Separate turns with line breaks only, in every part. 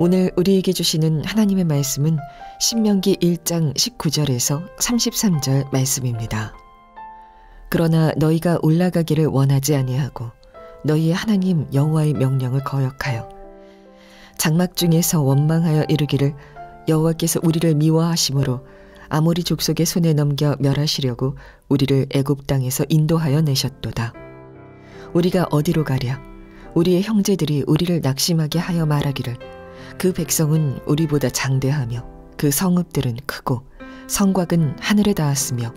오늘 우리에게 주시는 하나님의 말씀은 신명기 1장 19절에서 33절 말씀입니다. 그러나 너희가 올라가기를 원하지 아니하고 너희의 하나님 여호와의 명령을 거역하여 장막 중에서 원망하여 이르기를 여호와께서 우리를 미워하심으로 아모리 족속의 손에 넘겨 멸하시려고 우리를 애굽 땅에서 인도하여 내셨도다. 우리가 어디로 가랴? 우리의 형제들이 우리를 낙심하게 하여 말하기를 그 백성은 우리보다 장대하며 그 성읍들은 크고 성곽은 하늘에 닿았으며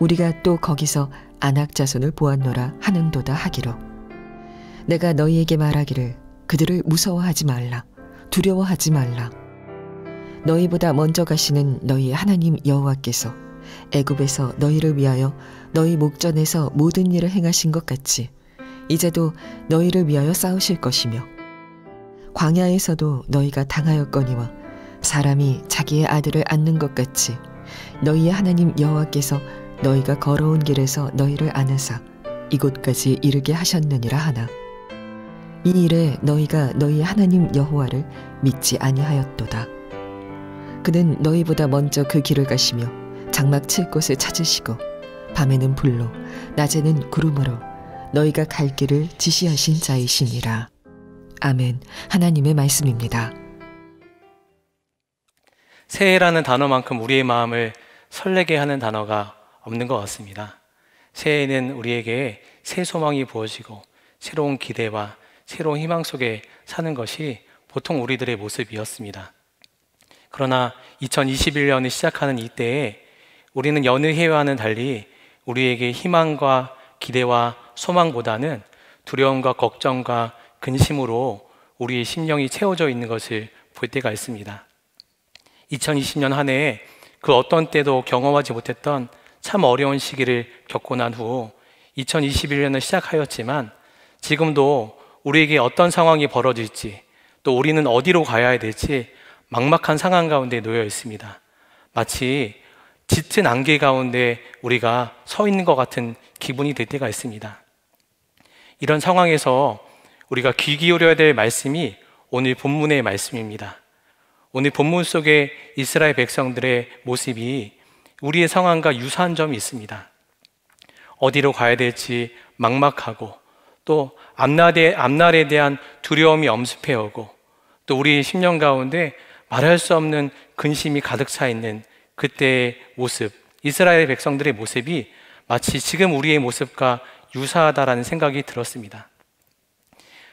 우리가 또 거기서 안악자손을 보았노라 하는도다 하기로 내가 너희에게 말하기를 그들을 무서워하지 말라 두려워하지 말라 너희보다 먼저 가시는 너희 하나님 여호와께서 애굽에서 너희를 위하여 너희 목전에서 모든 일을 행하신 것 같이 이제도 너희를 위하여 싸우실 것이며 광야에서도 너희가 당하였거니와 사람이 자기의 아들을 안는 것 같이 너희의 하나님 여호와께서 너희가 걸어온 길에서 너희를 안으사 이곳까지 이르게 하셨느니라 하나 이 일에 너희가 너희 의 하나님 여호와를 믿지 아니하였도다 그는 너희보다 먼저 그 길을 가시며 장막 칠 곳을 찾으시고 밤에는 불로 낮에는 구름으로 너희가 갈 길을 지시하신 자이시니라 아멘. 하나님의 말씀입니다.
새해라는 단어만큼 우리의 마음을 설레게 하는 단어가 없는 것 같습니다. 새해는 우리에게 새 소망이 부어지고 새로운 기대와 새로운 희망 속에 사는 것이 보통 우리들의 모습이었습니다. 그러나 2021년을 시작하는 이때에 우리는 여느 해와는 달리 우리에게 희망과 기대와 소망보다는 두려움과 걱정과 근심으로 우리의 심령이 채워져 있는 것을 볼 때가 있습니다. 2020년 한 해에 그 어떤 때도 경험하지 못했던 참 어려운 시기를 겪고 난 후 2021년을 시작하였지만 지금도 우리에게 어떤 상황이 벌어질지 또 우리는 어디로 가야 될지 막막한 상황 가운데 놓여 있습니다. 마치 짙은 안개 가운데 우리가 서 있는 것 같은 기분이 될 때가 있습니다. 이런 상황에서 우리가 귀 기울여야 될 말씀이 오늘 본문의 말씀입니다. 오늘 본문 속에 이스라엘 백성들의 모습이 우리의 상황과 유사한 점이 있습니다. 어디로 가야 될지 막막하고 또 앞날에, 앞날에 대한 두려움이 엄습해오고 또 우리의 심령 가운데 말할 수 없는 근심이 가득 차 있는 그때의 모습, 이스라엘 백성들의 모습이 마치 지금 우리의 모습과 유사하다라는 생각이 들었습니다.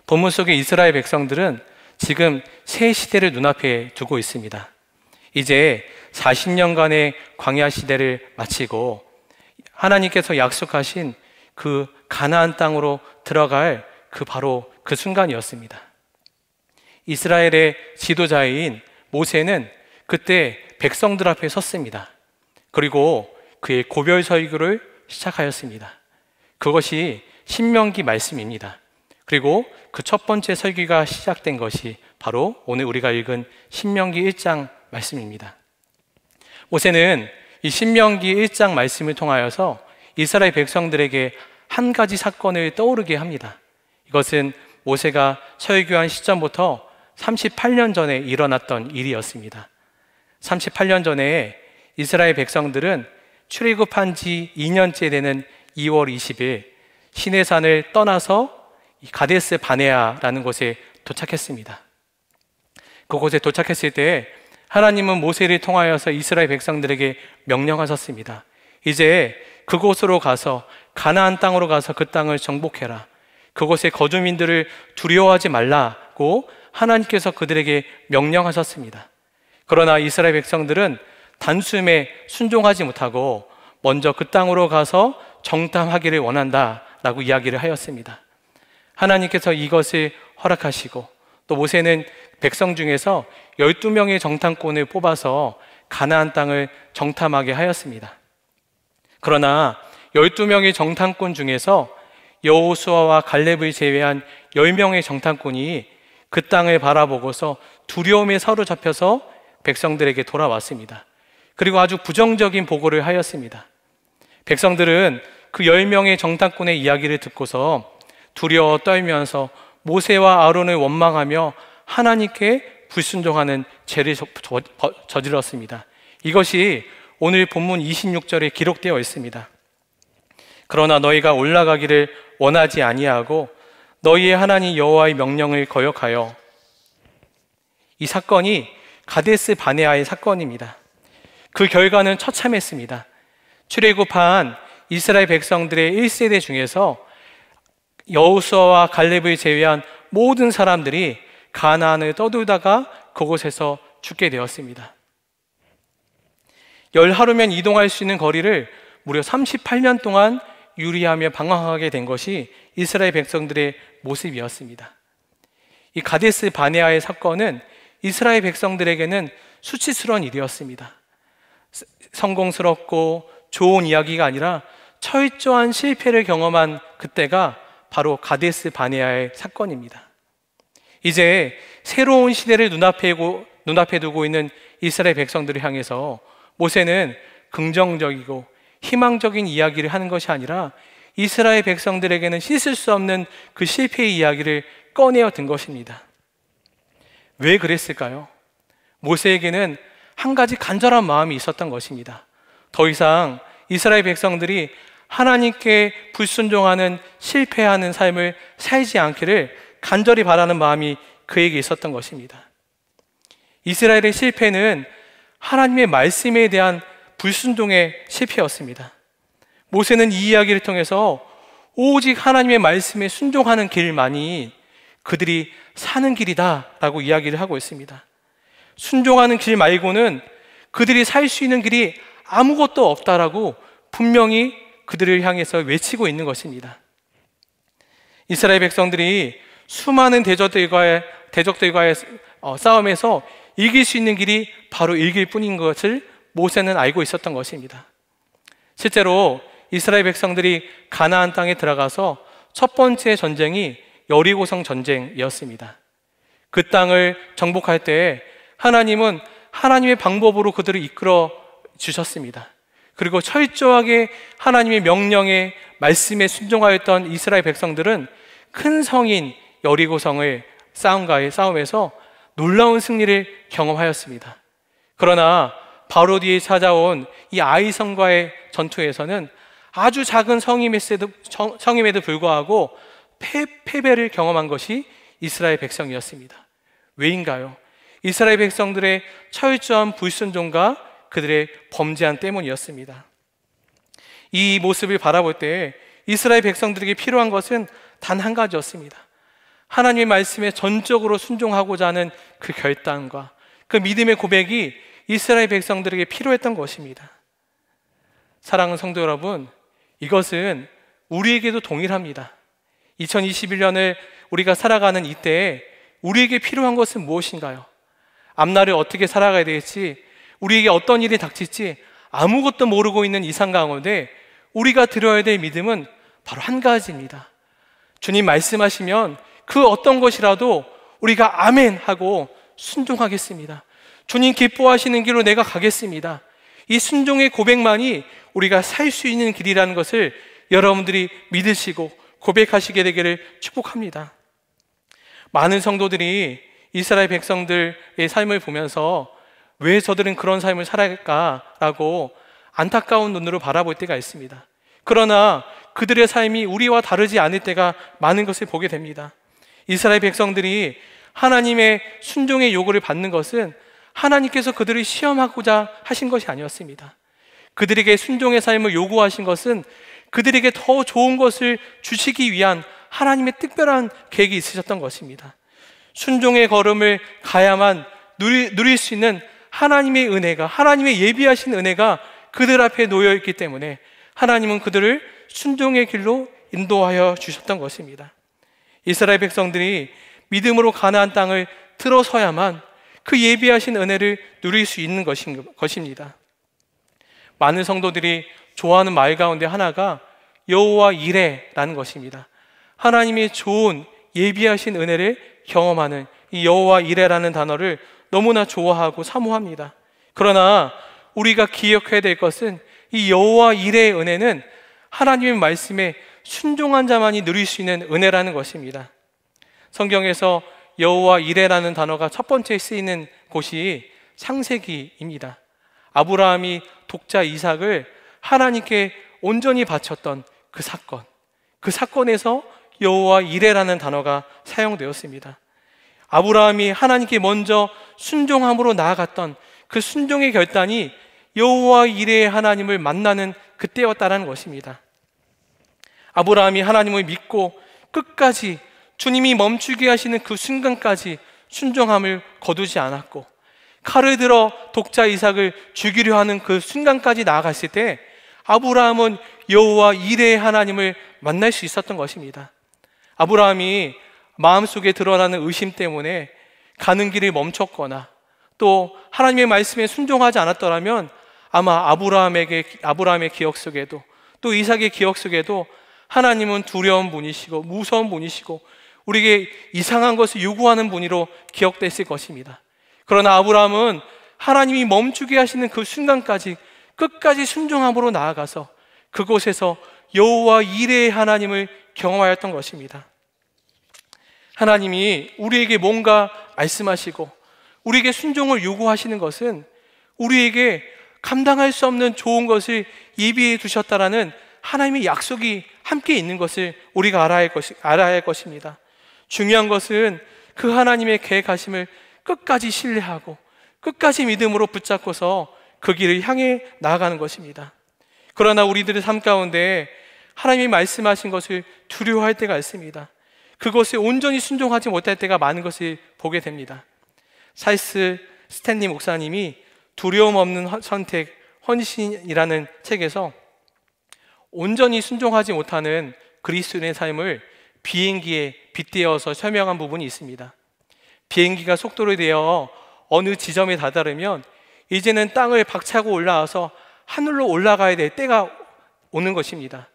본문 속의 이스라엘 백성들은 지금 새 시대를 눈앞에 두고 있습니다. 이제 40년간의 광야 시대를 마치고 하나님께서 약속하신 그 가나안 땅으로 들어갈 그 바로 그 순간이었습니다. 이스라엘의 지도자인 모세는 그때 백성들 앞에 섰습니다. 그리고 그의 고별 설교를 시작하였습니다. 그것이 신명기 말씀입니다. 그리고 그 첫 번째 설교가 시작된 것이 바로 오늘 우리가 읽은 신명기 1장 말씀입니다. 모세는 이 신명기 1장 말씀을 통하여서 이스라엘 백성들에게 한 가지 사건을 떠오르게 합니다. 이것은 모세가 설교한 시점부터 38년 전에 일어났던 일이었습니다. 38년 전에 이스라엘 백성들은 출애굽한 지 2년째 되는 2월 20일 시내산을 떠나서 이 가데스 바네아라는 곳에 도착했습니다. 그곳에 도착했을 때 하나님은 모세를 통하여서 이스라엘 백성들에게 명령하셨습니다. 이제 그곳으로 가서 가나안 땅으로 가서 그 땅을 정복해라. 그곳의 거주민들을 두려워하지 말라고 하나님께서 그들에게 명령하셨습니다. 그러나 이스라엘 백성들은 단숨에 순종하지 못하고 먼저 그 땅으로 가서 정탐하기를 원한다라고 이야기를 하였습니다. 하나님께서 이것을 허락하시고 또 모세는 백성 중에서 12명의 정탐꾼을 뽑아서 가나안 땅을 정탐하게 하였습니다. 그러나 12명의 정탐꾼 중에서 여호수아와 갈렙을 제외한 10명의 정탐꾼이 그 땅을 바라보고서 두려움에 사로잡혀서 백성들에게 돌아왔습니다. 그리고 아주 부정적인 보고를 하였습니다. 백성들은 그 10명의 정탐꾼의 이야기를 듣고서 두려워 떨면서 모세와 아론을 원망하며 하나님께 불순종하는 죄를 저질렀습니다. 이것이 오늘 본문 26절에 기록되어 있습니다. 그러나 너희가 올라가기를 원하지 아니하고 너희의 하나님 여호와의 명령을 거역하여 이 사건이 가데스 바네아의 사건입니다. 그 결과는 처참했습니다. 출애굽한 이스라엘 백성들의 1세대 중에서 여우수와 갈렙을 제외한 모든 사람들이 가나안을 떠돌다가 그곳에서 죽게 되었습니다. 열 하루면 이동할 수 있는 거리를 무려 38년 동안 유리하며 방황하게 된 것이 이스라엘 백성들의 모습이었습니다. 이 가데스 바네아의 사건은 이스라엘 백성들에게는 수치스러운 일이었습니다. 성공스럽고 좋은 이야기가 아니라 철저한 실패를 경험한 그때가 바로 가데스 바네아의 사건입니다. 이제 새로운 시대를 눈앞에, 두고 있는 이스라엘 백성들을 향해서 모세는 긍정적이고 희망적인 이야기를 하는 것이 아니라 이스라엘 백성들에게는 씻을 수 없는 그 실패의 이야기를 꺼내어 든 것입니다. 왜 그랬을까요? 모세에게는 한 가지 간절한 마음이 있었던 것입니다. 더 이상 이스라엘 백성들이 하나님께 불순종하는 실패하는 삶을 살지 않기를 간절히 바라는 마음이 그에게 있었던 것입니다. 이스라엘의 실패는 하나님의 말씀에 대한 불순종의 실패였습니다. 모세는 이 이야기를 통해서 오직 하나님의 말씀에 순종하는 길만이 그들이 사는 길이다 라고 이야기를 하고 있습니다. 순종하는 길 말고는 그들이 살 수 있는 길이 아무것도 없다라고 분명히 그들을 향해서 외치고 있는 것입니다. 이스라엘 백성들이 수많은 대적들과의, 대적들과의 어, 싸움에서 이길 수 있는 길이 바로 이길 뿐인 것을 모세는 알고 있었던 것입니다. 실제로 이스라엘 백성들이 가나안 땅에 들어가서 첫 번째 전쟁이 여리고성 전쟁이었습니다. 그 땅을 정복할 때 하나님은 하나님의 방법으로 그들을 이끌어 주셨습니다. 그리고 철저하게 하나님의 명령에 말씀에 순종하였던 이스라엘 백성들은 큰 성인 여리고성의 싸움과의 싸움에서 놀라운 승리를 경험하였습니다. 그러나 바로 뒤에 찾아온 이 아이성과의 전투에서는 아주 작은 성임에도, 성임에도 불구하고 패, 패배를 경험한 것이 이스라엘 백성이었습니다. 왜인가요? 이스라엘 백성들의 철저한 불순종과 그들의 범죄한 때문이었습니다. 이 모습을 바라볼 때 이스라엘 백성들에게 필요한 것은 단 한 가지였습니다. 하나님의 말씀에 전적으로 순종하고자 하는 그 결단과 그 믿음의 고백이 이스라엘 백성들에게 필요했던 것입니다. 사랑하는 성도 여러분, 이것은 우리에게도 동일합니다. 2021년을 우리가 살아가는 이때에 우리에게 필요한 것은 무엇인가요? 앞날을 어떻게 살아가야 될지 우리에게 어떤 일이 닥칠지 아무것도 모르고 있는 이상 가운데 우리가 들어야될 믿음은 바로 한 가지입니다. 주님 말씀하시면 그 어떤 것이라도 우리가 아멘 하고 순종하겠습니다. 주님 기뻐하시는 길로 내가 가겠습니다. 이 순종의 고백만이 우리가 살 수 있는 길이라는 것을 여러분들이 믿으시고 고백하시게 되기를 축복합니다. 많은 성도들이 이스라엘 백성들의 삶을 보면서 왜 저들은 그런 삶을 살아갈까라고 안타까운 눈으로 바라볼 때가 있습니다. 그러나 그들의 삶이 우리와 다르지 않을 때가 많은 것을 보게 됩니다. 이스라엘 백성들이 하나님의 순종의 요구를 받는 것은 하나님께서 그들을 시험하고자 하신 것이 아니었습니다. 그들에게 순종의 삶을 요구하신 것은 그들에게 더 좋은 것을 주시기 위한 하나님의 특별한 계획이 있으셨던 것입니다. 순종의 걸음을 가야만 누릴, 누릴 수 있는 하나님의 은혜가 하나님의 예비하신 은혜가 그들 앞에 놓여 있기 때문에 하나님은 그들을 순종의 길로 인도하여 주셨던 것입니다. 이스라엘 백성들이 믿음으로 가나안 땅을 들어서야만 그 예비하신 은혜를 누릴 수 있는 것인, 것입니다. 많은 성도들이 좋아하는 말 가운데 하나가 여호와 이레라는 것입니다. 하나님의 좋은 예비하신 은혜를 경험하는 이 여호와 이레라는 단어를 너무나 좋아하고 사모합니다. 그러나 우리가 기억해야 될 것은 이 여호와 이의 은혜는 하나님의 말씀에 순종한 자만이 누릴 수 있는 은혜라는 것입니다. 성경에서 여호와 이레라는 단어가 첫 번째 쓰이는 곳이 창세기입니다. 아브라함이 독자 이삭을 하나님께 온전히 바쳤던 그 사건. 그 사건에서 여호와 이레라는 단어가 사용되었습니다. 아브라함이 하나님께 먼저 순종함으로 나아갔던 그 순종의 결단이 여호와 이레의 하나님을 만나는 그때였다라는 것입니다. 아브라함이 하나님을 믿고 끝까지 주님이 멈추게 하시는 그 순간까지 순종함을 거두지 않았고 칼을 들어 독자 이삭을 죽이려 하는 그 순간까지 나아갔을 때 아브라함은 여호와 이레의 하나님을 만날 수 있었던 것입니다. 아브라함이 마음속에 드러나는 의심 때문에 가는 길이 멈췄거나 또 하나님의 말씀에 순종하지 않았더라면 아마 아브라함에게 아브라함의 기억 속에도 또 이삭의 기억 속에도 하나님은 두려운 분이시고 무서운 분이시고 우리에게 이상한 것을 요구하는 분이로 기억됐을 것입니다. 그러나 아브라함은 하나님이 멈추게 하시는 그 순간까지 끝까지 순종함으로 나아가서 그곳에서 여호와 이레의 하나님을 경험하였던 것입니다. 하나님이 우리에게 뭔가 말씀하시고 우리에게 순종을 요구하시는 것은 우리에게 감당할 수 없는 좋은 것을 예비해 두셨다라는 하나님의 약속이 함께 있는 것을 우리가 알아야 할, 것이, 알아야 할 것입니다. 중요한 것은 그 하나님의 계획하심을 끝까지 신뢰하고 끝까지 믿음으로 붙잡고서 그 길을 향해 나아가는 것입니다. 그러나 우리들의 삶 가운데 하나님이 말씀하신 것을 두려워할 때가 있습니다. 그것에 온전히 순종하지 못할 때가 많은 것을 보게 됩니다. 찰스 스탠리 목사님이 두려움 없는 선택, 헌신이라는 책에서 온전히 순종하지 못하는 그리스인의 삶을 비행기에 빗대어서 설명한 부분이 있습니다. 비행기가 속도를 내어 어느 지점에 다다르면 이제는 땅을 박차고 올라와서 하늘로 올라가야 될 때가 오는 것입니다.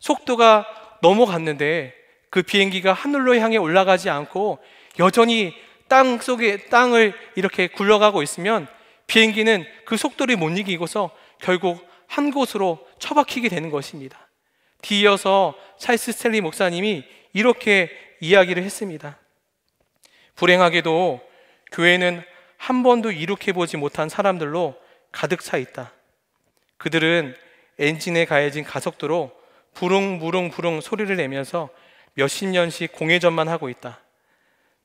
속도가 넘어갔는데 그 비행기가 하늘로 향해 올라가지 않고 여전히 땅 속에 땅을 이렇게 굴러가고 있으면 비행기는 그 속도를 못 이기고서 결국 한 곳으로 처박히게 되는 것입니다. 뒤이어서 찰스 스텔리 목사님이 이렇게 이야기를 했습니다. 불행하게도 교회는 한 번도 이룩해 보지 못한 사람들로 가득 차 있다. 그들은 엔진에 가해진 가속도로 부릉부릉부릉 소리를 내면서 몇십 년씩 공회전만 하고 있다.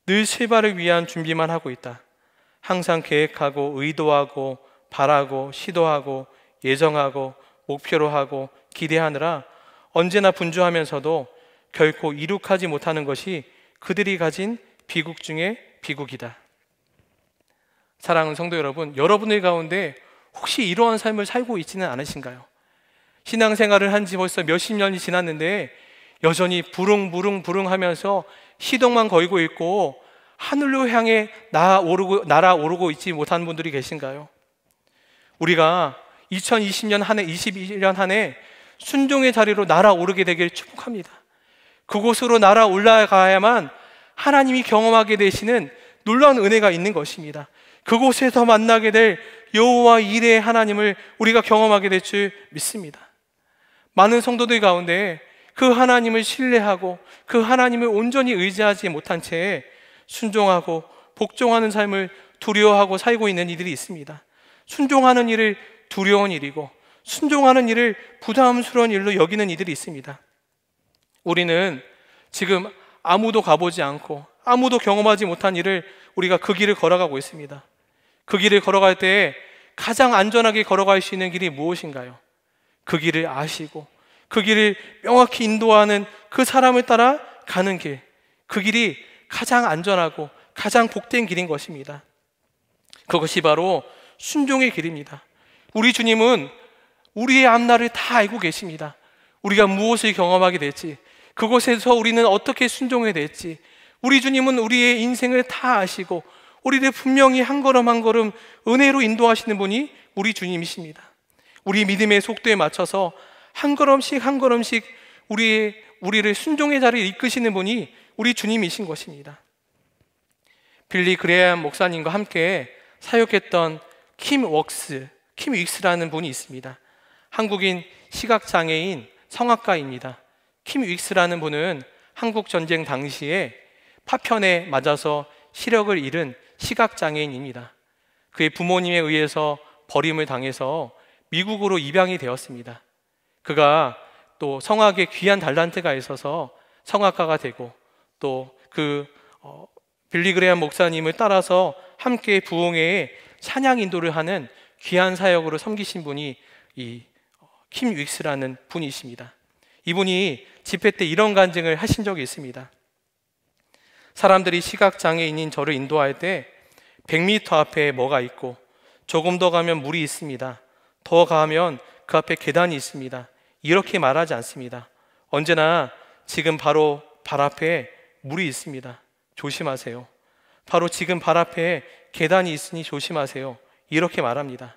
늘실발을 위한 준비만 하고 있다. 항상 계획하고 의도하고 바라고 시도하고 예정하고 목표로 하고 기대하느라 언제나 분주하면서도 결코 이룩하지 못하는 것이 그들이 가진 비극 중의 비극이다 사랑하는 성도 여러분, 여러분의 가운데 혹시 이러한 삶을 살고 있지는 않으신가요? 신앙생활을 한 지 벌써 몇 십 년이 지났는데 여전히 부릉부릉부릉 하면서 시동만 걸고 있고 하늘로 향해 날아오르고, 날아오르고 있지 못한 분들이 계신가요? 우리가 2020년 한 해, 21년 한 해 순종의 자리로 날아오르게 되길 축복합니다. 그곳으로 날아올라가야만 하나님이 경험하게 되시는 놀라운 은혜가 있는 것입니다. 그곳에서 만나게 될 여호와 이레의 하나님을 우리가 경험하게 될 줄 믿습니다. 많은 성도들 가운데 그 하나님을 신뢰하고 그 하나님을 온전히 의지하지 못한 채 순종하고 복종하는 삶을 두려워하고 살고 있는 이들이 있습니다. 순종하는 일을 두려운 일이고 순종하는 일을 부담스러운 일로 여기는 이들이 있습니다. 우리는 지금 아무도 가보지 않고 아무도 경험하지 못한 일을 우리가 그 길을 걸어가고 있습니다. 그 길을 걸어갈 때 가장 안전하게 걸어갈 수 있는 길이 무엇인가요? 그 길을 아시고 그 길을 명확히 인도하는 그 사람을 따라 가는 길. 그 길이 가장 안전하고 가장 복된 길인 것입니다. 그것이 바로 순종의 길입니다. 우리 주님은 우리의 앞날을 다 알고 계십니다. 우리가 무엇을 경험하게 될지, 그곳에서 우리는 어떻게 순종해야 될지, 우리 주님은 우리의 인생을 다 아시고, 우리를 분명히 한 걸음 한 걸음 은혜로 인도하시는 분이 우리 주님이십니다. 우리 믿음의 속도에 맞춰서 한 걸음씩 한 걸음씩 우리 우리를 순종의 자리에 이끄시는 분이 우리 주님이신 것입니다. 빌리 그레이엄 목사님과 함께 사역했던 킴 웍스, 킴 윅스라는 분이 있습니다. 한국인 시각 장애인 성악가입니다. 킴 윅스라는 분은 한국 전쟁 당시에 파편에 맞아서 시력을 잃은 시각 장애인입니다. 그의 부모님에 의해서 버림을 당해서 미국으로 입양이 되었습니다. 그가 또 성악에 귀한 달란트가 있어서 성악가가 되고 또그 어, 빌리그레한 목사님을 따라서 함께 부흥회 찬양 인도를 하는 귀한 사역으로 섬기신 분이 이킴 어, 윅스라는 분이십니다. 이분이 집회 때 이런 간증을 하신 적이 있습니다. 사람들이 시각 장애인인 저를 인도할 때 100m 앞에 뭐가 있고 조금 더 가면 물이 있습니다. 더 가면 그 앞에 계단이 있습니다. 이렇게 말하지 않습니다. 언제나 지금 바로 발 앞에 물이 있습니다. 조심하세요. 바로 지금 발 앞에 계단이 있으니 조심하세요. 이렇게 말합니다.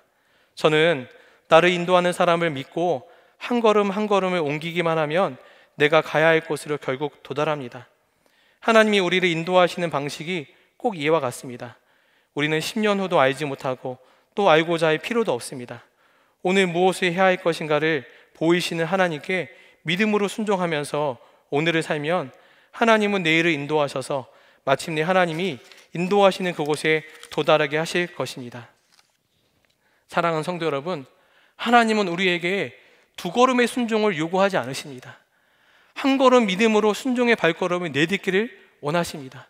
저는 나를 인도하는 사람을 믿고 한 걸음 한 걸음을 옮기기만 하면 내가 가야 할 곳으로 결국 도달합니다. 하나님이 우리를 인도하시는 방식이 꼭 이와 같습니다. 우리는 10년 후도 알지 못하고 또 알고자 할 필요도 없습니다. 오늘 무엇을 해야 할 것인가를 보이시는 하나님께 믿음으로 순종하면서 오늘을 살면 하나님은 내일을 인도하셔서 마침내 하나님이 인도하시는 그곳에 도달하게 하실 것입니다. 사랑하는 성도 여러분, 하나님은 우리에게 두 걸음의 순종을 요구하지 않으십니다. 한 걸음 믿음으로 순종의 발걸음을 내딛기를 원하십니다.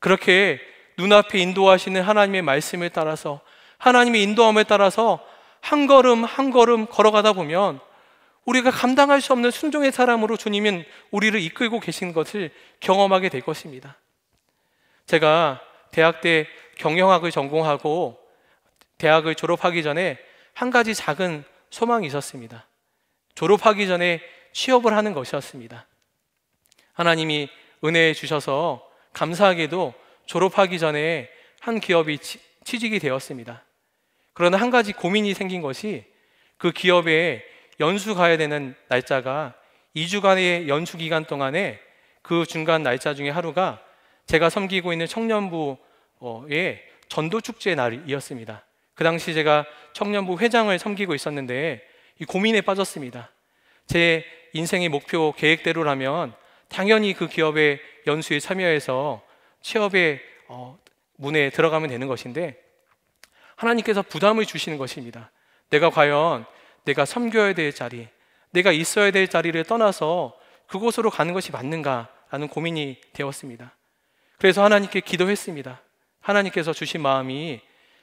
그렇게 눈앞에 인도하시는 하나님의 말씀을 따라서 하나님의 인도함에 따라서 한 걸음 한 걸음 걸어가다 보면 우리가 감당할 수 없는 순종의 사람으로 주님은 우리를 이끌고 계신 것을 경험하게 될 것입니다. 제가 대학 때 경영학을 전공하고 대학을 졸업하기 전에 한 가지 작은 소망이 있었습니다. 졸업하기 전에 취업을 하는 것이었습니다. 하나님이 은혜 주셔서 감사하게도 졸업하기 전에 한 기업이 취직이 되었습니다. 그러나 한 가지 고민이 생긴 것이 그 기업에 연수 가야 되는 날짜가 2주간의 연수 기간 동안에 그 중간 날짜 중에 하루가 제가 섬기고 있는 청년부의 전도 축제 날이었습니다. 그 당시 제가 청년부 회장을 섬기고 있었는데 이 고민에 빠졌습니다. 제 인생의 목표 계획대로라면 당연히 그 기업의 연수에 참여해서 취업의 어, 문에 들어가면 되는 것인데 하나님께서 부담을 주시는 것입니다. 내가 과연 내가 섬겨야 될 자리, 내가 있어야 될 자리를 떠나서 그곳으로 가는 것이 맞는가라는 고민이 되었습니다. 그래서 하나님께 기도했습니다. 하나님께서 주신 마음이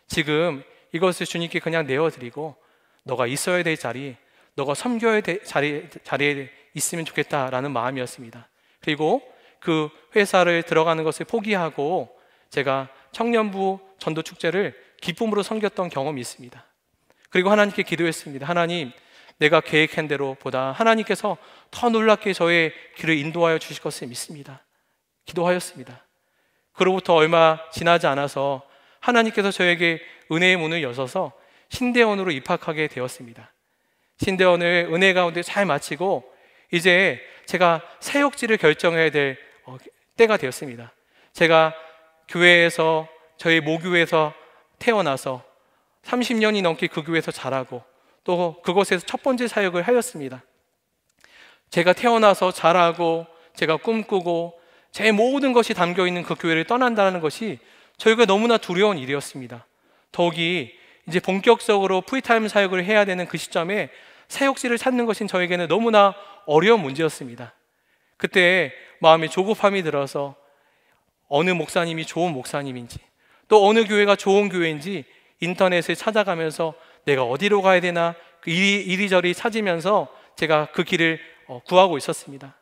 지금 이것을 주님께 그냥 내어드리고 너가 있어야 될 자리, 너가 섬겨야 될 자리, 자리에 있으면 좋겠다라는 마음이었습니다. 그리고 그 회사를 들어가는 것을 포기하고 제가 청년부 전도 축제를 기쁨으로 섬겼던 경험이 있습니다. 그리고 하나님께 기도했습니다. 하나님, 내가 계획한 대로 보다 하나님께서 더 놀랍게 저의 길을 인도하여 주실 것을 믿습니다. 기도하였습니다. 그로부터 얼마 지나지 않아서 하나님께서 저에게 은혜의 문을 여셔서 신대원으로 입학하게 되었습니다. 신대원을 은혜 가운데 잘 마치고 이제 제가 사역지를 결정해야 될 어, 때가 되었습니다. 제가 교회에서 저희 모교에서 태어나서 30년이 넘게 그 교회에서 자라고 또 그곳에서 첫 번째 사역을 하였습니다. 제가 태어나서 자라고 제가 꿈꾸고 제 모든 것이 담겨 있는 그 교회를 떠난다는 것이 저희가 너무나 두려운 일이었습니다. 더욱이 이제 본격적으로 프리타임 사역을 해야 되는 그 시점에 사역지를 찾는 것이 저에게는 너무나 어려운 문제였습니다. 그때 마음에 조급함이 들어서 어느 목사님이 좋은 목사님인지 또 어느 교회가 좋은 교회인지 인터넷에 찾아가면서 내가 어디로 가야 되나 그 이리, 저리 찾으면서 제가 그 길을 어, 구하고 있었습니다.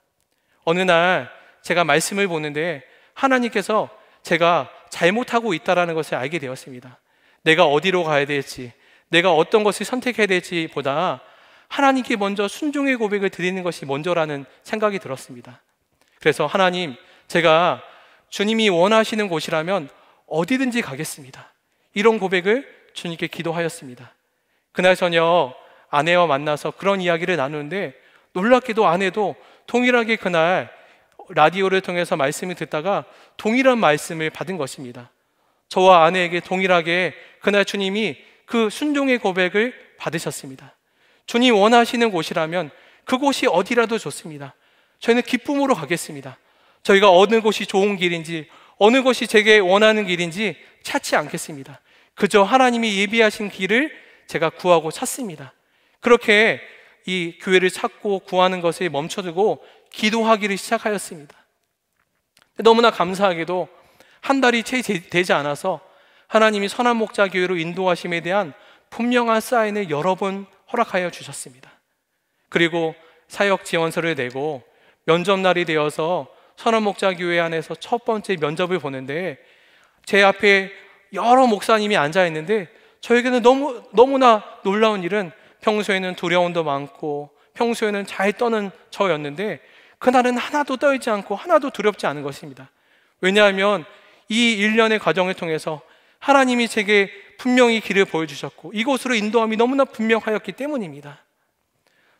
어느 날 제가 말씀을 보는데 하나님께서 제가 잘못하고 있다라는 것을 알게 되었습니다. 내가 어디로 가야 될지, 내가 어떤 것을 선택해야 될지보다 하나님께 먼저 순종의 고백을 드리는 것이 먼저라는 생각이 들었습니다. 그래서 하나님, 제가 주님이 원하시는 곳이라면 어디든지 가겠습니다. 이런 고백을 주님께 기도하였습니다. 그날 저녁 아내와 만나서 그런 이야기를 나누는데 놀랍게도 아내도 동일하게 그날 라디오를 통해서 말씀을 듣다가 동일한 말씀을 받은 것입니다. 저와 아내에게 동일하게 그날 주님이 그 순종의 고백을 받으셨습니다. 주님 원하시는 곳이라면 그곳이 어디라도 좋습니다. 저희는 기쁨으로 가겠습니다. 저희가 어느 곳이 좋은 길인지 어느 것이 제게 원하는 길인지 찾지 않겠습니다. 그저 하나님이 예비하신 길을 제가 구하고 찾습니다. 그렇게 이 교회를 찾고 구하는 것에 멈춰두고 기도하기를 시작하였습니다. 너무나 감사하게도 한 달이 채 되지 않아서 하나님이 선한 목자 교회로 인도하심에 대한 분명한 사인을 여러 번 허락하여 주셨습니다. 그리고 사역 지원서를 내고 면접 날이 되어서 선원 목자 교회 안에서 첫 번째 면접을 보는데 제 앞에 여러 목사님이 앉아 있는데 저에게는 너무 너무나 놀라운 일은 평소에는 두려움도 많고 평소에는 잘 떠는 저였는데 그날은 하나도 떠있지 않고 하나도 두렵지 않은 것입니다. 왜냐하면 이 일련의 과정을 통해서 하나님이 제게 분명히 길을 보여주셨고 이곳으로 인도함이 너무나 분명하였기 때문입니다.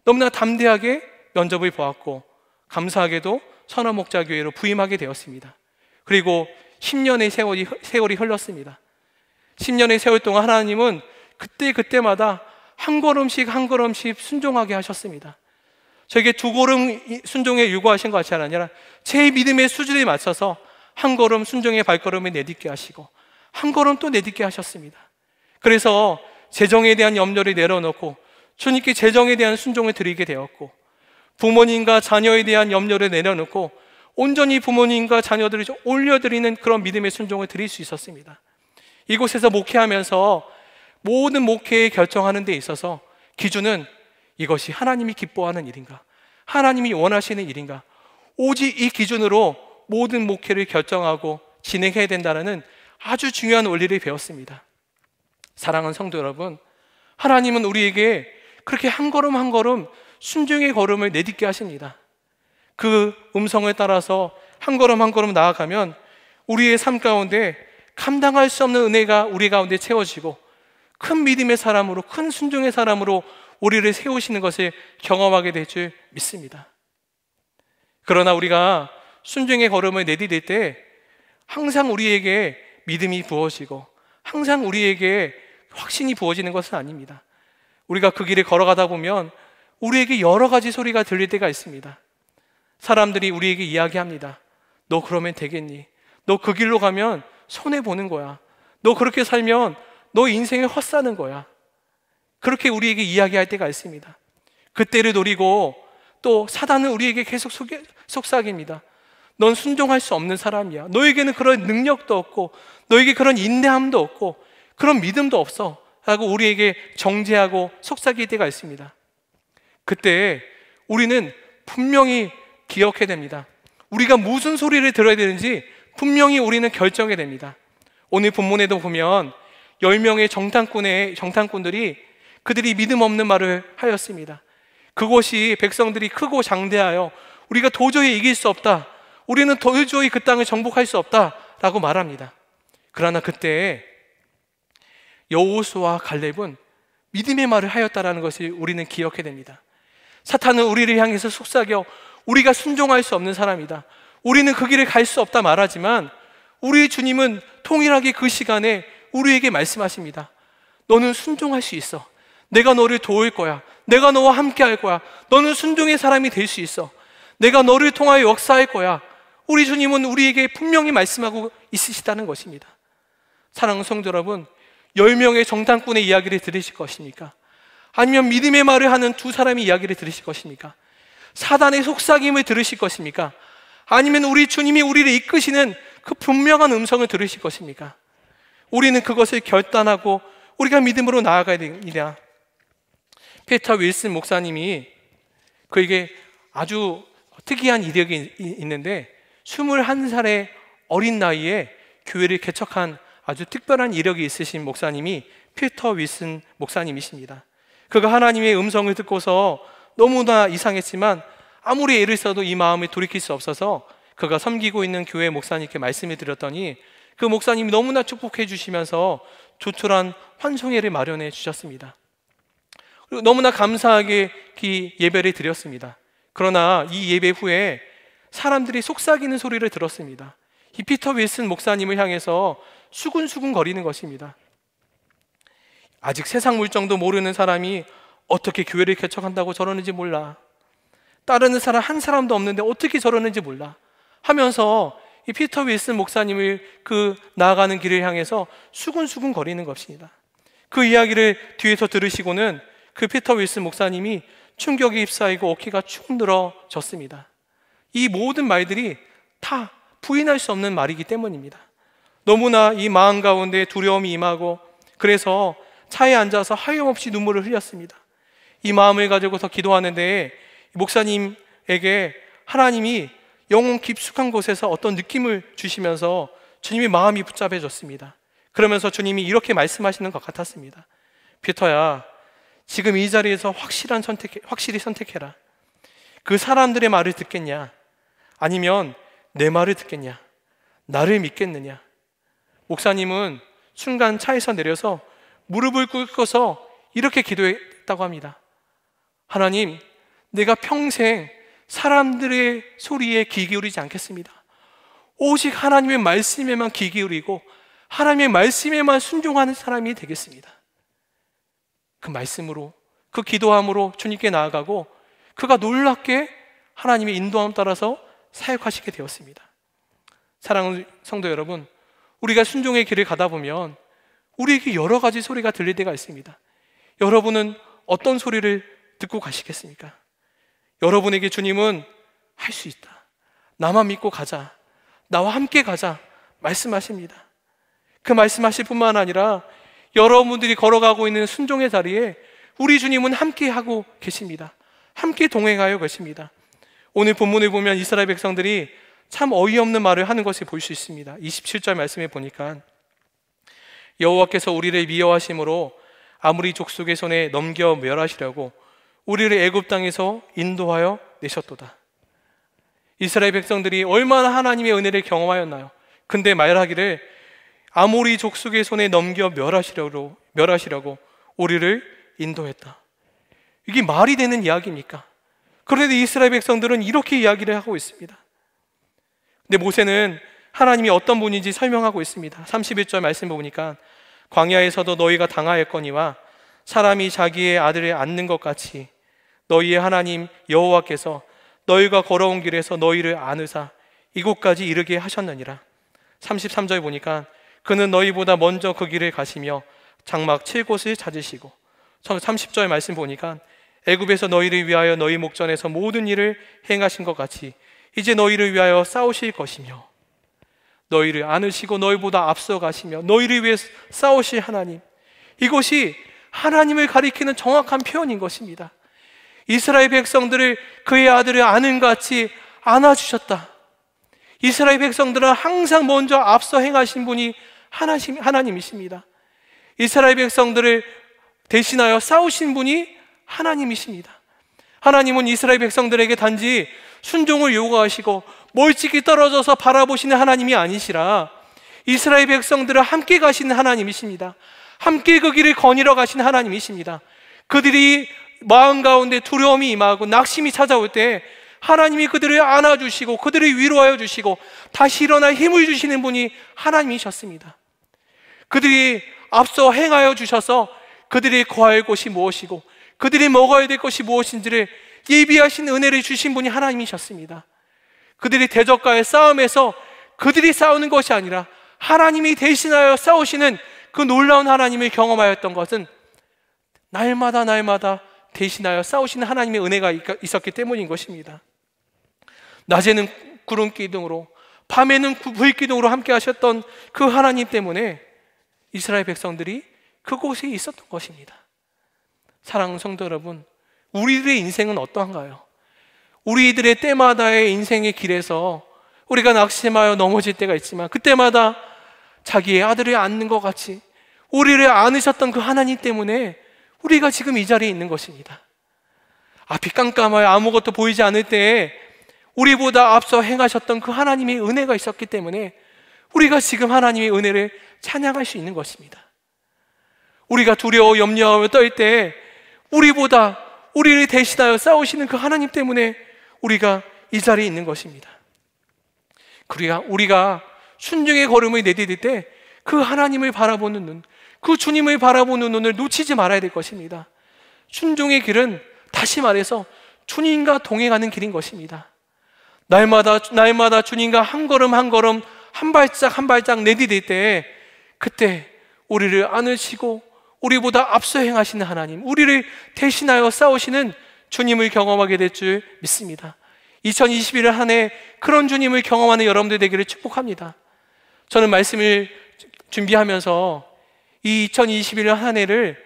너무나 담대하게 면접을 보았고 감사하게도 천하목자 교회로 부임하게 되었습니다. 그리고 10년의 세월이, 세월이 흘렀습니다. 10년의 세월 동안 하나님은 그때 그때마다 한 걸음씩 한 걸음씩 순종하게 하셨습니다. 저에게 두 걸음 순종에 요구하신 것이 아니라 제 믿음의 수준에 맞춰서 한 걸음 순종의 발걸음을 내딛게 하시고 한 걸음 또 내딛게 하셨습니다. 그래서 재정에 대한 염려를 내려놓고 주님께 재정에 대한 순종을 드리게 되었고 부모님과 자녀에 대한 염려를 내려놓고 온전히 부모님과 자녀들을 올려드리는 그런 믿음의 순종을 드릴 수 있었습니다. 이곳에서 목회하면서 모든 목회에 결정하는 데 있어서 기준은 이것이 하나님이 기뻐하는 일인가, 하나님이 원하시는 일인가, 오직 이 기준으로 모든 목회를 결정하고 진행해야 된다는 아주 중요한 원리를 배웠습니다. 사랑하는 성도 여러분, 하나님은 우리에게 그렇게 한 걸음 한 걸음 순종의 걸음을 내딛게 하십니다. 그 음성을 따라서 한 걸음 한 걸음 나아가면 우리의 삶 가운데 감당할 수 없는 은혜가 우리 가운데 채워지고 큰 믿음의 사람으로 큰 순종의 사람으로 우리를 세우시는 것을 경험하게 될 줄 믿습니다. 그러나 우리가 순종의 걸음을 내디딜 때 항상 우리에게 믿음이 부어지고 항상 우리에게 확신이 부어지는 것은 아닙니다. 우리가 그 길을 걸어가다 보면 우리에게 여러 가지 소리가 들릴 때가 있습니다. 사람들이 우리에게 이야기합니다. 너 그러면 되겠니? 너 그 길로 가면 손해보는 거야. 너 그렇게 살면 너 인생을 헛사는 거야. 그렇게 우리에게 이야기할 때가 있습니다. 그때를 노리고 또 사단은 우리에게 계속 속에, 속삭입니다. 넌 순종할 수 없는 사람이야. 너에게는 그런 능력도 없고, 너에게 그런 인내함도 없고, 그런 믿음도 없어. 라고 우리에게 정죄하고 속삭일 때가 있습니다. 그때 우리는 분명히 기억해야 됩니다. 우리가 무슨 소리를 들어야 되는지 분명히 우리는 결정해야 됩니다. 오늘 본문에도 보면 10명의 정탐꾼의 정탐꾼들이 그들이 믿음 없는 말을 하였습니다. 그곳이 백성들이 크고 장대하여 우리가 도저히 이길 수 없다. 우리는 도저히 그 땅을 정복할 수 없다. 라고 말합니다. 그러나 그때 여호수와 갈렙은 믿음의 말을 하였다라는 것을 우리는 기억해야 됩니다. 사탄은 우리를 향해서 속삭여 우리가 순종할 수 없는 사람이다. 우리는 그 길을 갈 수 없다 말하지만 우리 주님은 통일하게 그 시간에 우리에게 말씀하십니다. 너는 순종할 수 있어. 내가 너를 도울 거야. 내가 너와 함께 할 거야. 너는 순종의 사람이 될 수 있어. 내가 너를 통하여 역사할 거야. 우리 주님은 우리에게 분명히 말씀하고 있으시다는 것입니다. 사랑하는 성도 여러분, 10명의 정당꾼의 이야기를 들으실 것입니까? 아니면 믿음의 말을 하는 두 사람의 이야기를 들으실 것입니까? 사단의 속삭임을 들으실 것입니까? 아니면 우리 주님이 우리를 이끄시는 그 분명한 음성을 들으실 것입니까? 우리는 그것을 결단하고 우리가 믿음으로 나아가야 됩니다. 피터 윌슨 목사님이 그에게 아주 특이한 이력이 있는데 21살의 어린 나이에 교회를 개척한 아주 특별한 이력이 있으신 목사님이 피터 윌슨 목사님이십니다. 그가 하나님의 음성을 듣고서 너무나 이상했지만 아무리 애를 써도 이 마음을 돌이킬 수 없어서 그가 섬기고 있는 교회 목사님께 말씀을 드렸더니 그 목사님이 너무나 축복해 주시면서 조촐한 환송회를 마련해 주셨습니다. 그리고 너무나 감사하게 그 예배를 드렸습니다. 그러나 이 예배 후에 사람들이 속삭이는 소리를 들었습니다. 이 피터 윌슨 목사님을 향해서 수군수군 거리는 것입니다. 아직 세상 물정도 모르는 사람이 어떻게 교회를 개척한다고 저러는지 몰라. 따르는 사람 한 사람도 없는데 어떻게 저러는지 몰라. 하면서 이 피터 윌슨 목사님을 그 나아가는 길을 향해서 수근수근 거리는 것입니다. 그 이야기를 뒤에서 들으시고는 그 피터 윌슨 목사님이 충격에 휩싸이고 어깨가 축 늘어졌습니다. 이 모든 말들이 다 부인할 수 없는 말이기 때문입니다. 너무나 이 마음 가운데 두려움이 임하고 그래서 차에 앉아서 하염없이 눈물을 흘렸습니다. 이 마음을 가지고서 기도하는데 목사님에게 하나님이 영혼 깊숙한 곳에서 어떤 느낌을 주시면서 주님의 마음이 붙잡혀졌습니다. 그러면서 주님이 이렇게 말씀하시는 것 같았습니다. 피터야, 지금 이 자리에서 확실한 선택, 확실히 선택해라. 그 사람들의 말을 듣겠냐? 아니면 내 말을 듣겠냐? 나를 믿겠느냐? 목사님은 순간 차에서 내려서 무릎을 꿇어서 이렇게 기도했다고 합니다. 하나님, 내가 평생 사람들의 소리에 귀 기울이지 않겠습니다. 오직 하나님의 말씀에만 귀 기울이고 하나님의 말씀에만 순종하는 사람이 되겠습니다. 그 말씀으로 그 기도함으로 주님께 나아가고 그가 놀랍게 하나님의 인도함 따라서 사역하시게 되었습니다. 사랑하는 성도 여러분, 우리가 순종의 길을 가다 보면 우리에게 여러 가지 소리가 들릴 때가 있습니다. 여러분은 어떤 소리를 듣고 가시겠습니까? 여러분에게 주님은 할 수 있다. 나만 믿고 가자. 나와 함께 가자. 말씀하십니다. 그 말씀하실 뿐만 아니라 여러분들이 걸어가고 있는 순종의 자리에 우리 주님은 함께 하고 계십니다. 함께 동행하여 계십니다. 오늘 본문을 보면 이스라엘 백성들이 참 어이없는 말을 하는 것이 보수 있습니다. 27절 말씀에 보니까 여호와께서 우리를 미워하심으로 아무리 족속의 손에 넘겨 멸하시려고 우리를 애굽 땅에서 인도하여 내셨도다. 이스라엘 백성들이 얼마나 하나님의 은혜를 경험하였나요? 근데 말하기를 아모리 족속의 손에 넘겨 멸하시려고 멸하시려고 우리를 인도했다. 이게 말이 되는 이야기입니까? 그런데 이스라엘 백성들은 이렇게 이야기를 하고 있습니다. 근데 모세는 하나님이 어떤 분인지 설명하고 있습니다. 31절 말씀 보니까 광야에서도 너희가 당하였거니와 사람이 자기의 아들을 안는 것 같이 너희의 하나님 여호와께서 너희가 걸어온 길에서 너희를 안으사 이곳까지 이르게 하셨느니라. 33절 에 보니까 그는 너희보다 먼저 그 길을 가시며 장막 7곳을 찾으시고 30절 말씀 보니까 애굽에서 너희를 위하여 너희 목전에서 모든 일을 행하신 것 같이 이제 너희를 위하여 싸우실 것이며 너희를 안으시고 너희보다 앞서가시며 너희를 위해 싸우실 하나님. 이것이 하나님을 가리키는 정확한 표현인 것입니다. 이스라엘 백성들을 그의 아들을 아는 같이 안아주셨다. 이스라엘 백성들은 항상 먼저 앞서 행하신 분이 하나님, 하나님이십니다. 이스라엘 백성들을 대신하여 싸우신 분이 하나님이십니다. 하나님은 이스라엘 백성들에게 단지 순종을 요구하시고 멀찍이 떨어져서 바라보시는 하나님이 아니시라 이스라엘 백성들을 함께 가시는 하나님이십니다. 함께 그 길을 거닐어 가신 하나님이십니다. 그들이 마음 가운데 두려움이 임하고 낙심이 찾아올 때 하나님이 그들을 안아주시고 그들을 위로하여 주시고 다시 일어나 힘을 주시는 분이 하나님이셨습니다. 그들이 앞서 행하여 주셔서 그들이 거할 곳이 무엇이고 그들이 먹어야 될 것이 무엇인지를 예비하신 은혜를 주신 분이 하나님이셨습니다. 그들이 대적과의 싸움에서 그들이 싸우는 것이 아니라 하나님이 대신하여 싸우시는 그 놀라운 하나님을 경험하였던 것은 날마다 날마다 대신하여 싸우시는 하나님의 은혜가 있었기 때문인 것입니다. 낮에는 구름 기둥으로 밤에는 불 기둥으로 함께 하셨던 그 하나님 때문에 이스라엘 백성들이 그곳에 있었던 것입니다. 사랑하는 성도 여러분, 우리들의 인생은 어떠한가요? 우리들의 때마다의 인생의 길에서 우리가 낙심하여 넘어질 때가 있지만 그때마다 자기의 아들을 안는 것 같이 우리를 안으셨던 그 하나님 때문에 우리가 지금 이 자리에 있는 것입니다. 앞이 깜깜하여 아무것도 보이지 않을 때에 우리보다 앞서 행하셨던 그 하나님의 은혜가 있었기 때문에 우리가 지금 하나님의 은혜를 찬양할 수 있는 것입니다. 우리가 두려워 염려하며 떨때 우리보다 우리를 대신하여 싸우시는 그 하나님 때문에 우리가 이 자리에 있는 것입니다. 그리야 그러니까 우리가 순종의 걸음을 내디딜 때 그 하나님을 바라보는 눈, 그 주님을 바라보는 눈을 놓치지 말아야 될 것입니다. 순종의 길은 다시 말해서 주님과 동행하는 길인 것입니다. 날마다 날마다 주님과 한 걸음 한 걸음 한 발짝 한 발짝 내디딜 때 그때 우리를 안으시고 우리보다 앞서 행하시는 하나님, 우리를 대신하여 싸우시는 주님을 경험하게 될 줄 믿습니다. 2021년 한 해 그런 주님을 경험하는 여러분들 되기를 축복합니다. 저는 말씀을 준비하면서 이 2021년 한 해를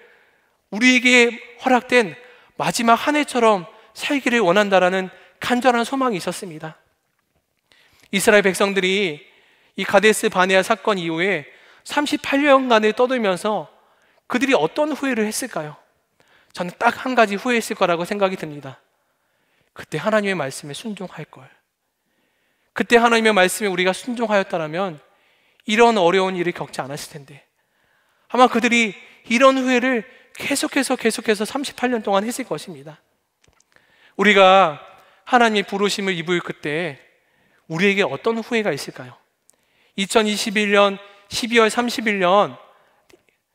우리에게 허락된 마지막 한 해처럼 살기를 원한다라는 간절한 소망이 있었습니다. 이스라엘 백성들이 이 가데스 바네아 사건 이후에 38년간을 떠들면서 그들이 어떤 후회를 했을까요? 저는 딱 한 가지 후회했을 거라고 생각이 듭니다. 그때 하나님의 말씀에 순종할 걸. 그때 하나님의 말씀에 우리가 순종하였다면 이런 어려운 일을 겪지 않았을 텐데. 아마 그들이 이런 후회를 계속해서 계속해서 38년 동안 했을 것입니다. 우리가 하나님의 부르심을 입을 그때 우리에게 어떤 후회가 있을까요? 2021년 12월 31년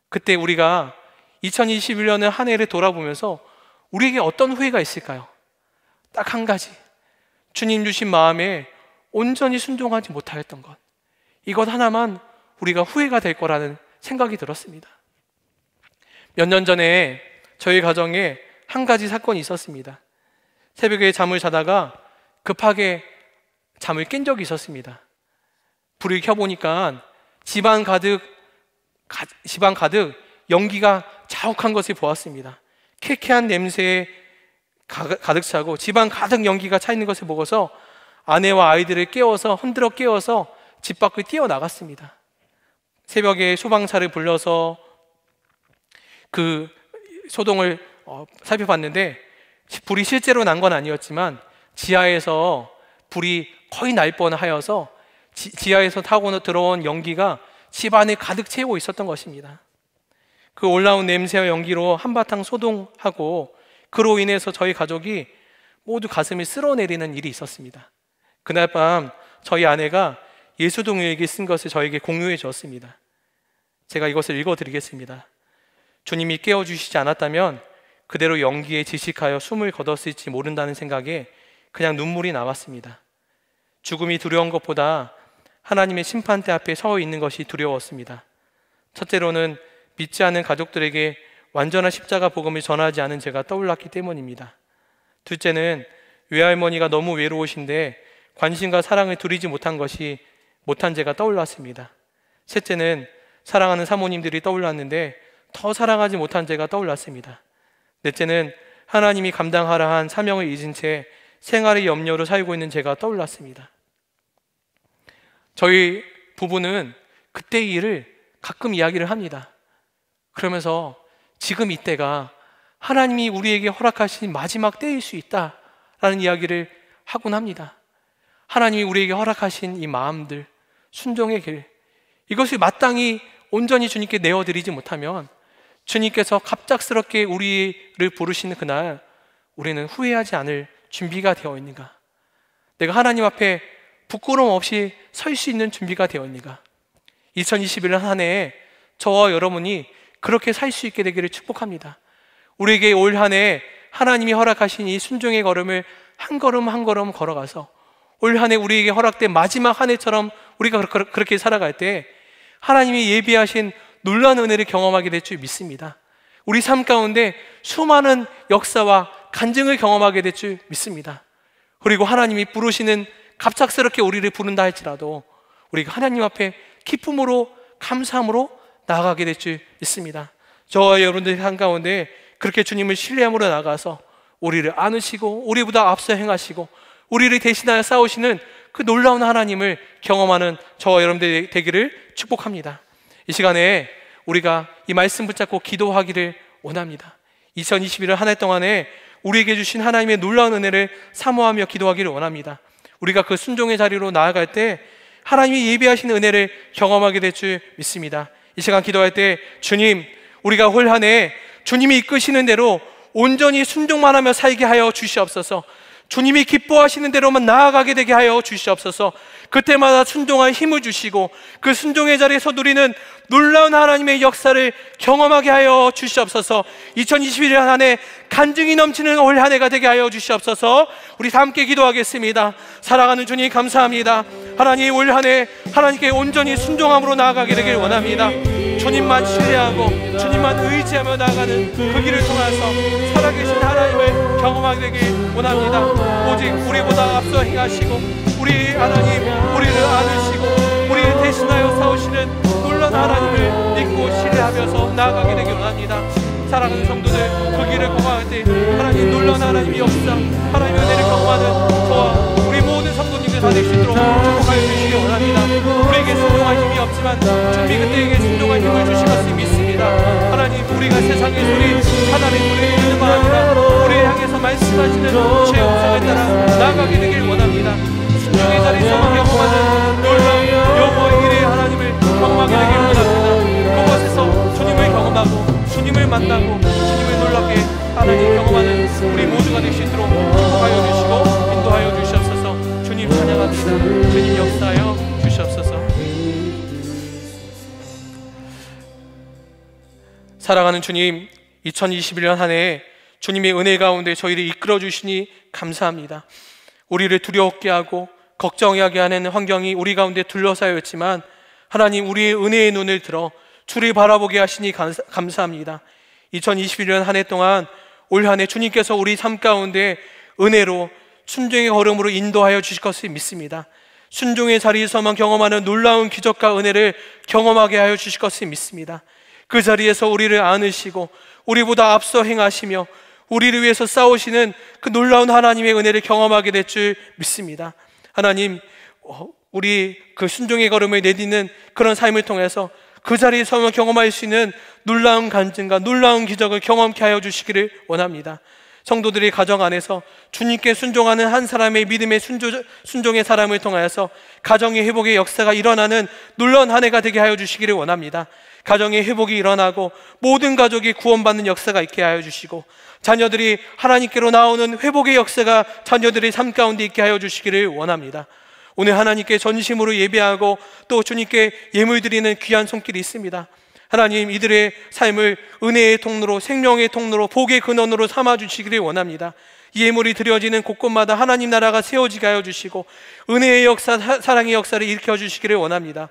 그때 우리가 2 0 2 1년의한 해를 돌아보면서 우리에게 어떤 후회가 있을까요? 딱 한 가지. 주님 주신 마음에 온전히 순종하지 못하였던 것. 이것 하나만 우리가 후회가 될 거라는 생각이 들었습니다. 몇 년 전에 저희 가정에 한 가지 사건이 있었습니다. 새벽에 잠을 자다가 급하게 잠을 깬 적이 있었습니다. 불을 켜보니까 집안 가득, 가, 집안 가득 연기가 자욱한 것을 보았습니다. 쾌쾌한 냄새에 가득 차고 집안 가득 연기가 차 있는 것을 보고서 아내와 아이들을 깨워서 흔들어 깨워서 집 밖을 뛰어나갔습니다. 새벽에 소방차를 불러서 그 소동을 어, 살펴봤는데 불이 실제로 난 건 아니었지만 지하에서 불이 거의 날 뻔하여서 지, 하에서 타고 들어온 연기가 집안을 가득 채우고 있었던 것입니다. 그 올라온 냄새와 연기로 한바탕 소동하고 그로 인해서 저희 가족이 모두 가슴이 쓸어내리는 일이 있었습니다. 그날 밤 저희 아내가 예수동요에게 쓴 것을 저에게 공유해 주었습니다. 제가 이것을 읽어 드리겠습니다. 주님이 깨워 주시지 않았다면 그대로 연기에 지식하여 숨을 거뒀을지 모른다는 생각에 그냥 눈물이 나왔습니다. 죽음이 두려운 것보다 하나님의 심판대 앞에 서 있는 것이 두려웠습니다. 첫째로는 믿지 않는 가족들에게 완전한 십자가 복음을 전하지 않은 제가 떠올랐기 때문입니다. 둘째는 외할머니가 너무 외로우신데 관심과 사랑을 드리지 못한 것이 못한 제가 떠올랐습니다. 셋째는 사랑하는 사모님들이 떠올랐는데 더 사랑하지 못한 제가 떠올랐습니다. 넷째는 하나님이 감당하라 한 사명을 잊은 채 생활의 염려로 살고 있는 제가 떠올랐습니다. 저희 부부는 그때 일을 가끔 이야기를 합니다. 그러면서 지금 이때가 하나님이 우리에게 허락하신 마지막 때일 수 있다라는 이야기를 하곤 합니다. 하나님이 우리에게 허락하신 이 마음들, 순종의 길, 이것을 마땅히 온전히 주님께 내어드리지 못하면 주님께서 갑작스럽게 우리를 부르시는 그날 우리는 후회하지 않을 준비가 되어 있는가? 내가 하나님 앞에 부끄러움 없이 설 수 있는 준비가 되어 있는가? 2021년 한 해에 저와 여러분이 그렇게 살 수 있게 되기를 축복합니다. 우리에게 올 한 해 하나님이 허락하신 이 순종의 걸음을 한 걸음 한 걸음 걸어가서 올 한 해 우리에게 허락된 마지막 한 해처럼 우리가 그렇게 살아갈 때 하나님이 예비하신 놀라 은혜를 경험하게 될 줄 믿습니다. 우리 삶 가운데 수많은 역사와 간증을 경험하게 될 줄 믿습니다. 그리고 하나님이 부르시는 갑작스럽게 우리를 부른다 할지라도 우리가 하나님 앞에 기쁨으로 감사함으로 나아가게 될수있습니다 저와 여러분들 한가운데 그렇게 주님을 신뢰함으로 나가서 우리를 안으시고 우리보다 앞서 행하시고 우리를 대신하여 싸우시는 그 놀라운 하나님을 경험하는 저와 여러분들 되기를 축복합니다. 이 시간에 우리가 이 말씀 붙잡고 기도하기를 원합니다. 2021년 한 해 동안에 우리에게 주신 하나님의 놀라운 은혜를 사모하며 기도하기를 원합니다. 우리가 그 순종의 자리로 나아갈 때 하나님이 예비하신 은혜를 경험하게 될 줄 믿습니다. 이 시간 기도할 때 주님, 우리가 홀한해 주님이 이끄시는 대로 온전히 순종만 하며 살게 하여 주시옵소서. 주님이 기뻐하시는 대로만 나아가게 되게 하여 주시옵소서. 그때마다 순종한 힘을 주시고 그 순종의 자리에서 누리는 놀라운 하나님의 역사를 경험하게 하여 주시옵소서. 2021년 한 해 간증이 넘치는 올 한 해가 되게 하여 주시옵소서. 우리 함께 기도하겠습니다. 사랑하는 주님 감사합니다. 하나님 올 한 해 하나님께 온전히 순종함으로 나아가게 되길 원합니다. 주님만 신뢰하고 주님만 의지하며 나가는 그 길을 통해서 살아계신 하나님의 경험하게 되길 원합니다. 오직 우리보다 앞서 행하시고 우리 하나님 우리를 안으시고 우리를 대신하여 싸우시는 놀란 하나님을 믿고 신뢰하면서 나아가게 되길 원합니다. 사랑하는 성도들 그 길을 공항할 때 하나님 놀란 하나님의 역사 하나님의 은혜를 경험하는 저와 주님께서 다될 수 있도록 행복하여 주시기 원합니다. 우리에게 순종할 힘이 없지만 주님이 그때에게 순종할 힘을 주실 것을 믿습니다. 하나님 우리가 세상의 소리 하나님 우리의 믿음 바랍니다. 우리를 향해서
말씀하시는 주의 음성에 따라 나아가게 되길 원합니다. 순종의 자리에서 경험하는 놀라운 영원의 일의 하나님을 경험하게 되길 원합니다. 그곳에서 주님을 경험하고 주님을 만나고 주님을 놀랍게 하나님 경험하는 우리
모두가 될수 있도록 축복 주시고 인도하여 주님 역사여 주시옵소서 사랑하는 주님 2021년 한해 주님의 은혜 가운데 저희를 이끌어 주시니 감사합니다 우리를 두려웠게 하고 걱정하게 하는 환경이 우리 가운데 둘러싸였지만 하나님 우리의 은혜의 눈을 들어 주를 바라보게 하시니 감사, 합니다 2021년 한 해 동안 올 한 해 주님께서 우리 삶 가운데 은혜로 순종의 걸음으로 인도하여 주실 것을 믿습니다. 순종의 자리에서만 경험하는 놀라운 기적과 은혜를 경험하게 하여 주실 것을 믿습니다. 그 자리에서 우리를 안으시고 우리보다 앞서 행하시며 우리를 위해서 싸우시는 그 놀라운 하나님의 은혜를 경험하게 될 줄 믿습니다. 하나님, 어, 우리 그 순종의 걸음을 내딛는 그런 삶을 통해서 그 자리에서만 경험할 수 있는 놀라운 간증과 놀라운 기적을 경험케 하여 주시기를 원합니다. 성도들이 가정 안에서 주님께 순종하는 한 사람의 믿음의 순조, 순종의 사람을 통하여서 가정의 회복의 역사가 일어나는 놀라운 한 해가 되게 하여 주시기를 원합니다. 가정의 회복이 일어나고 모든 가족이 구원받는 역사가 있게 하여 주시고 자녀들이 하나님께로 나오는 회복의 역사가 자녀들의 삶 가운데 있게 하여 주시기를 원합니다. 오늘 하나님께 전심으로 예배하고 또 주님께 예물 드리는 귀한 손길이 있습니다. 하나님 이들의 삶을 은혜의 통로로 생명의 통로로 복의 근원으로 삼아 주시기를 원합니다. 예물이 드려지는 곳곳마다 하나님 나라가 세워지게 하여 주시고 은혜의 역사 사랑의 역사를 일으켜 주시기를 원합니다.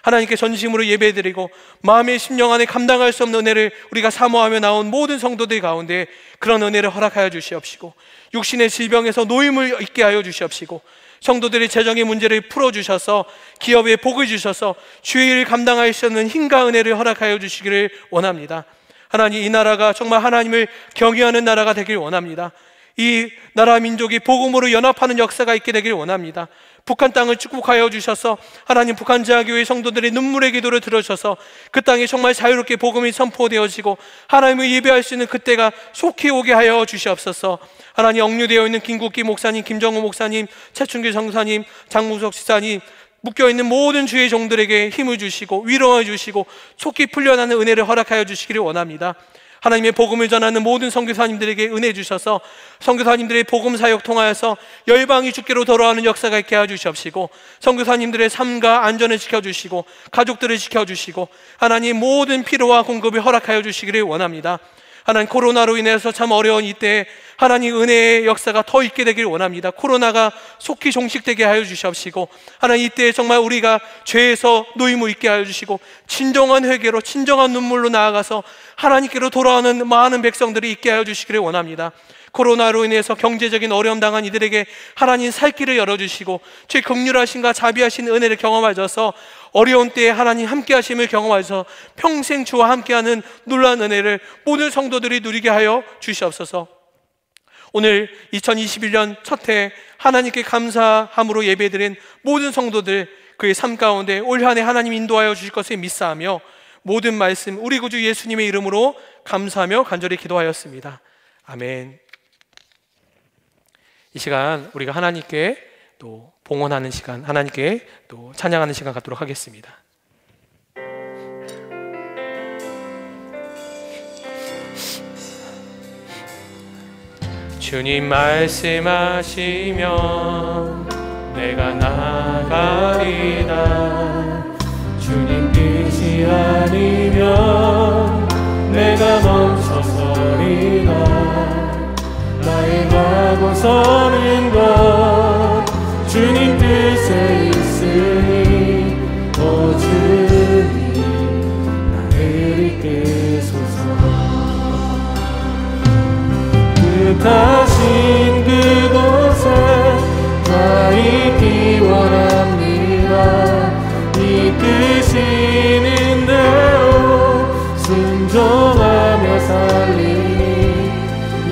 하나님께 전심으로 예배드리고 마음의 심령 안에 감당할 수 없는 은혜를 우리가 사모하며 나온 모든 성도들 가운데 그런 은혜를 허락하여 주시옵시고 육신의 질병에서 노임을 있게 하여 주시옵시고 성도들의 재정의 문제를 풀어주셔서 기업에 복을 주셔서 주의 일감당하수 없는 힘과 은혜를 허락하여 주시기를 원합니다. 하나님 이 나라가 정말 하나님을 경외하는 나라가 되길 원합니다. 이 나라 민족이 복음으로 연합하는 역사가 있게 되길 원합니다. 북한 땅을 축복하여 주셔서 하나님 북한 지하교회 성도들의 눈물의 기도를 들으셔서 그 땅이 정말 자유롭게 복음이 선포되어지고 하나님을 예배할 수 있는 그때가 속히 오게 하여 주시옵소서. 하나님 억류되어 있는 김국기 목사님, 김정우 목사님, 최춘규 정사님, 장무석 지사님 묶여있는 모든 주의 종들에게 힘을 주시고 위로해 주시고 속히 풀려나는 은혜를 허락하여 주시기를 원합니다. 하나님의 복음을 전하는 모든 선교사님들에게 은혜 주셔서 선교사님들의 복음 사역 통하여서 열방이 주께로 돌아오는 역사가 있게 하 주시옵시고 선교사님들의 삶과 안전을 지켜 주시고 가족들을 지켜 주시고 하나님 모든 필요와 공급을 허락하여 주시기를 원합니다. 하나님 코로나로 인해서 참 어려운 이때에 하나님 은혜의 역사가 더 있게 되길 원합니다. 코로나가 속히 종식되게 하여 주시옵시고 하나님 이때 정말 우리가 죄에서 노임을 있게 하여 주시고 진정한 회개로 진정한 눈물로 나아가서 하나님께로 돌아오는 많은 백성들이 있게 하여 주시기를 원합니다. 코로나로 인해서 경제적인 어려움 당한 이들에게 하나님 살 길을 열어주시고 죄 긍휼하신가 자비하신 은혜를 경험하셔서 어려운 때에 하나님 함께 하심을 경험하셔서 평생 주와 함께하는 놀란 은혜를 모든 성도들이 누리게 하여 주시옵소서 오늘 2021년 첫 해 하나님께 감사함으로 예배드린 모든 성도들 그의 삶 가운데 올한해 하나님 인도하여 주실 것을 믿사하며 모든 말씀 우리 구주 예수님의 이름으로 감사하며 간절히 기도하였습니다. 아멘. 이 시간 우리가 하나님께 또 봉헌하는 시간, 하나님께 또 찬양하는 시간 갖도록 하겠습니다. 주님 말씀하시면 내가 나가리다
주님 뜻이 아니면 내가 멈춰서리다 나의 과고서는 것 주님 뜻에 있으니 하신 그곳에 나 있기 원합니다 이끄시는 대로 순종하며 살리니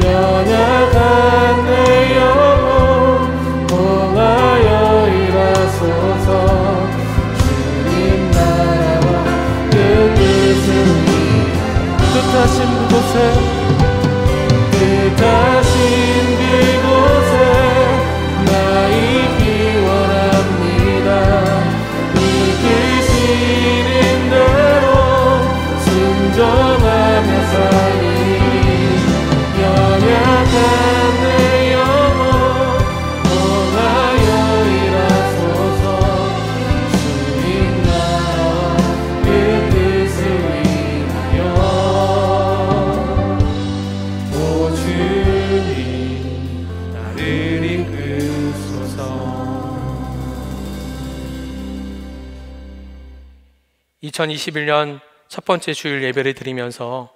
연약한 내 영혼 통하여 일하소서 주님 나라와 그 뜻을 뜻하신 그곳에
2021년 첫 번째 주일 예배를 드리면서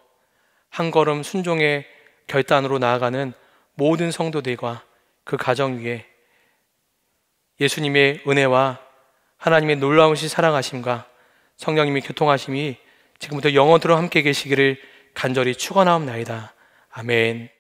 한 걸음 순종의 결단으로 나아가는 모든 성도들과 그 가정 위에 예수님의 은혜와 하나님의 놀라우신 사랑하심과 성령님의 교통하심이 지금부터 영원토록 함께 계시기를 간절히 축원하옵나이다. 아멘.